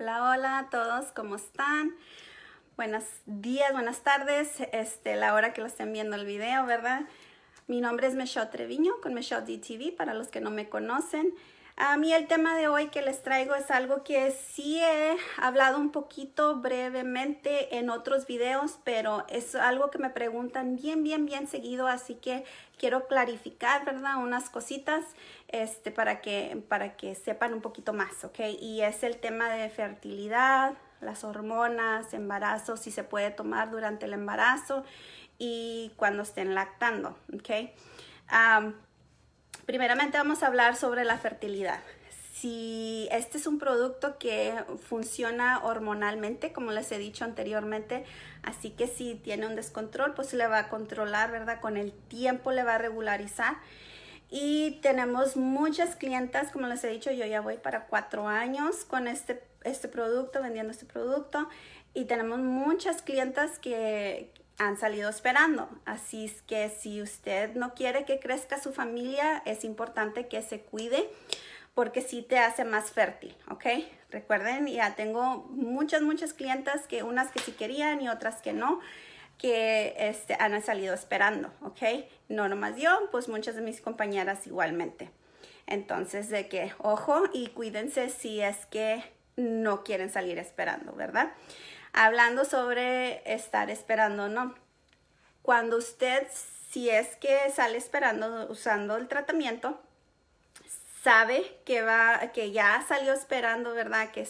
Hola, hola a todos, ¿cómo están? Buenos días, buenas tardes, este, la hora que lo estén viendo el video, ¿verdad? Mi nombre es Michelle Treviño con Michelle DTV, para los que no me conocen. A mí el tema de hoy que les traigo es algo que sí he hablado un poquito brevemente en otros videos, pero es algo que me preguntan bien, bien, bien seguido, así que quiero clarificar, ¿verdad? Unas cositas este, para, que, para que sepan un poquito más, ¿ok? Y es el tema de fertilidad, las hormonas, embarazo, si se puede tomar durante el embarazo y cuando estén lactando, ¿ok? Primeramente vamos a hablar sobre la fertilidad. Si este es un producto que funciona hormonalmente, como les he dicho anteriormente, así que si tiene un descontrol, pues se le va a controlar, ¿verdad? Con el tiempo le va a regularizar. Y tenemos muchas clientas, como les he dicho, yo ya voy para cuatro años con este, este producto, vendiendo este producto. Y tenemos muchas clientas que, han salido esperando. Así es que si usted no quiere que crezca su familia, es importante que se cuide porque sí te hace más fértil, ¿ok? Recuerden, ya tengo muchas, muchas clientas que unas que sí querían y otras que no, que este, han salido esperando, ¿ok? No nomás yo, pues muchas de mis compañeras igualmente. Entonces, de que, ojo y cuídense si es que no quieren salir esperando, ¿verdad? hablando sobre estar esperando o no. Cuando usted, si es que sale esperando usando el tratamiento, sabe que va, que ya salió esperando, ¿verdad? Que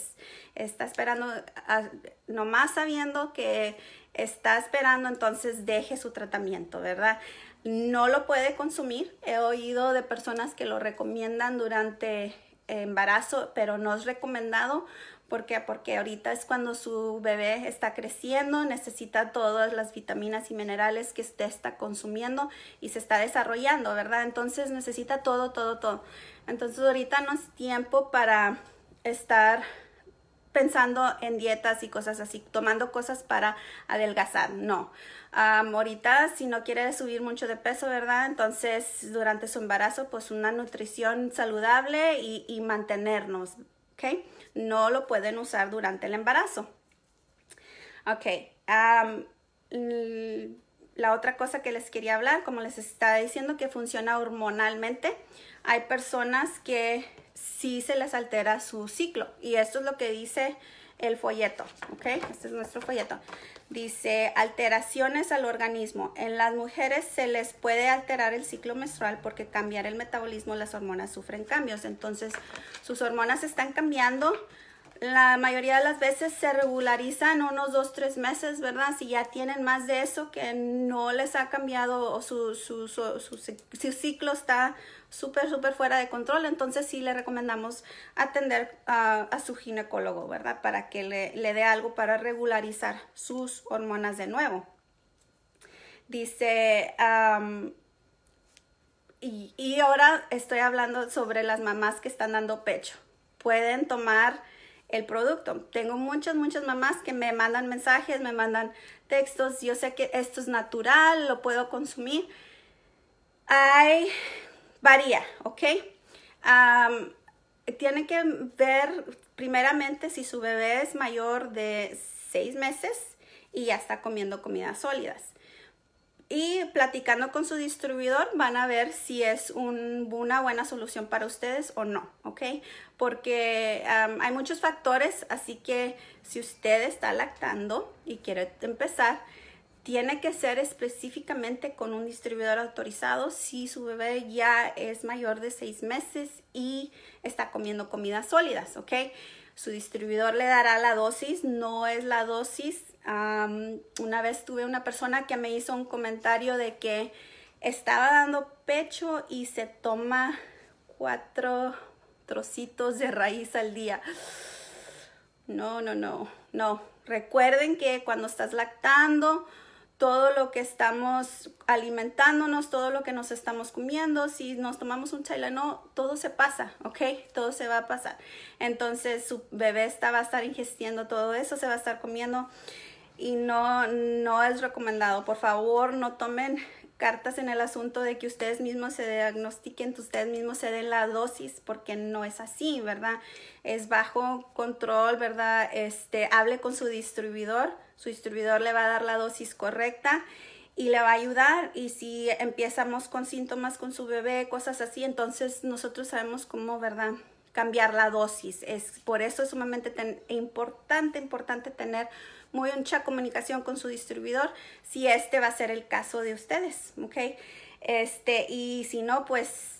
está esperando, nomás sabiendo que está esperando, entonces deje su tratamiento, ¿verdad? No lo puede consumir. He oído de personas que lo recomiendan durante embarazo, pero no es recomendado ¿Por qué? Porque ahorita es cuando su bebé está creciendo, necesita todas las vitaminas y minerales que usted está consumiendo y se está desarrollando, ¿verdad? Entonces necesita todo, todo, todo. Entonces ahorita no es tiempo para estar pensando en dietas y cosas así, tomando cosas para adelgazar, no. ahorita, si no quiere subir mucho de peso, ¿verdad? Entonces, durante su embarazo, pues una nutrición saludable y mantenernos, no lo pueden usar durante el embarazo. Ok, la otra cosa que les quería hablar, como les estaba diciendo, que funciona hormonalmente. Hay personas que sí se les altera su ciclo y esto es lo que dice el folleto, ¿ok? Este es nuestro folleto. Dice, alteraciones al organismo. En las mujeres se les puede alterar el ciclo menstrual porque cambiar el metabolismo, las hormonas sufren cambios. Entonces, sus hormonas están cambiando, la mayoría de las veces se regularizan unos dos, tres meses, ¿verdad? Si ya tienen más de eso, que no les ha cambiado o su, ciclo está súper, súper fuera de control, entonces sí le recomendamos atender a, su ginecólogo, ¿verdad? Para que le, dé algo para regularizar sus hormonas de nuevo. Dice, y, y ahora estoy hablando sobre las mamás que están dando pecho. Pueden tomar el producto. Tengo muchas, muchas mamás que me mandan mensajes, me mandan textos, yo sé que esto es natural, lo puedo consumir. Hay, varía, ¿ok? Tienen tiene que ver primeramente si su bebé es mayor de seis meses y ya está comiendo comidas sólidas y platicando con su distribuidor van a ver si es una buena solución para ustedes o no, ¿ok? Porque hay muchos factores, así que si usted está lactando y quiere empezar, tiene que ser específicamente con un distribuidor autorizado si su bebé ya es mayor de seis meses y está comiendo comidas sólidas, ¿ok? Su distribuidor le dará la dosis, no es la dosis. una vez tuve una persona que me hizo un comentario de que estaba dando pecho y se toma cuatro trocitos de raíz al día. No, no, no, no. Recuerden que cuando estás lactando, todo lo que estamos alimentándonos, todo lo que nos estamos comiendo, si nos tomamos un no todo se pasa, ¿ok? Todo se va a pasar. Entonces su bebé está, va a estar ingestiendo todo eso, se va a estar comiendo y no, no es recomendado. Por favor, no tomen cartas en el asunto de que ustedes mismos se diagnostiquen, ustedes mismos se den la dosis, porque no es así, ¿verdad? Es bajo control, ¿verdad? Este, hable con su distribuidor, su distribuidor le va a dar la dosis correcta y le va a ayudar. Y si empezamos con síntomas con su bebé, cosas así, entonces nosotros sabemos cómo, ¿verdad? cambiar la dosis. Es, por eso es sumamente importante, importante tener muy mucha comunicación con su distribuidor si este va a ser el caso de ustedes, ¿ok? Este, y si no, pues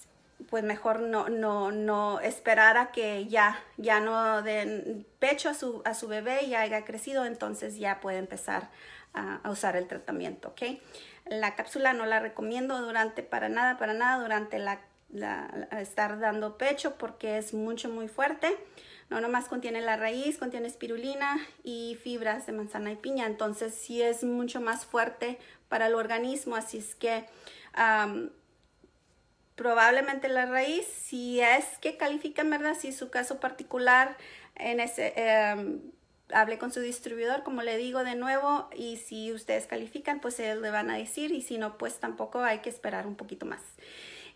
pues mejor no, no, no esperar a que ya, ya no den pecho a su, a su bebé y haya crecido, entonces ya puede empezar a, a, usar el tratamiento, ¿ok? La cápsula no la recomiendo durante, para nada, para nada, durante la la, estar dando pecho porque es mucho muy fuerte. No nomás contiene la raíz, contiene espirulina y fibras de manzana y piña. Entonces si es mucho más fuerte para el organismo. Así es que probablemente la raíz, si es que califican, ¿verdad? Si su caso particular en ese... Em, hable con su distribuidor, como le digo de nuevo, y si ustedes califican, pues ellos le van a decir, y si no, pues tampoco hay que esperar un poquito más.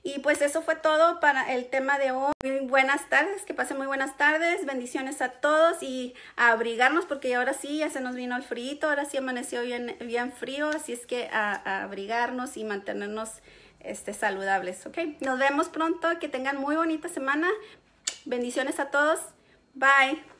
Y pues eso fue todo para el tema de hoy. buenas tardes, que pasen muy buenas tardes, bendiciones a todos y a abrigarnos porque ahora sí ya se nos vino el frío, ahora sí amaneció bien, bien frío, así es que a, abrigarnos y mantenernos este, saludables, ¿ok? Nos vemos pronto, que tengan muy bonita semana, bendiciones a todos, bye.